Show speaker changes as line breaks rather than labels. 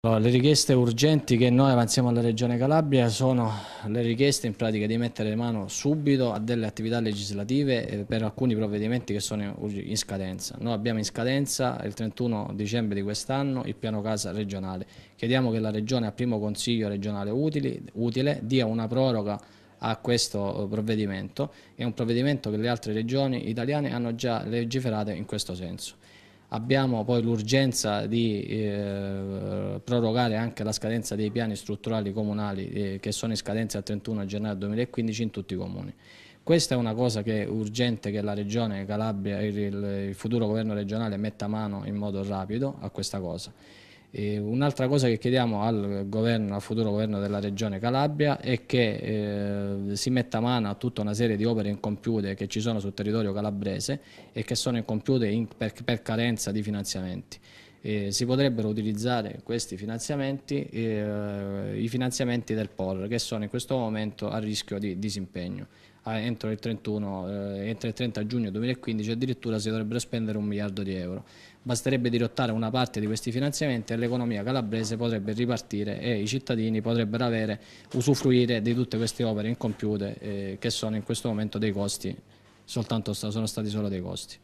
le richieste urgenti che noi avanziamo alla Regione Calabria sono le richieste in pratica di mettere mano subito a delle attività legislative eh, per alcuni provvedimenti che sono in scadenza. Noi abbiamo in scadenza il 31 dicembre di quest'anno il piano casa regionale. Chiediamo che la Regione al primo consiglio regionale utile, utile dia una proroga a questo eh, provvedimento, è un provvedimento che le altre regioni italiane hanno già legiferato in questo senso. Abbiamo poi l'urgenza di eh, prorogare anche la scadenza dei piani strutturali comunali eh, che sono in scadenza al 31 gennaio 2015 in tutti i comuni. Questa è una cosa che è urgente che la Regione Calabria, il, il futuro governo regionale metta mano in modo rapido a questa cosa. Eh, un'altra cosa che chiediamo al, governo, al futuro governo della regione Calabria è che eh, si metta mano a tutta una serie di opere incompiute che ci sono sul territorio calabrese e che sono incompiute in, per, per carenza di finanziamenti eh, si potrebbero utilizzare questi finanziamenti, eh, i finanziamenti del POR che sono in questo momento a rischio di disimpegno. Ah, entro, il 31, eh, entro il 30 giugno 2015 addirittura si dovrebbero spendere un miliardo di euro. Basterebbe dirottare una parte di questi finanziamenti e l'economia calabrese potrebbe ripartire e i cittadini potrebbero avere, usufruire di tutte queste opere incompiute eh, che sono in questo momento dei costi, soltanto sono stati solo dei costi.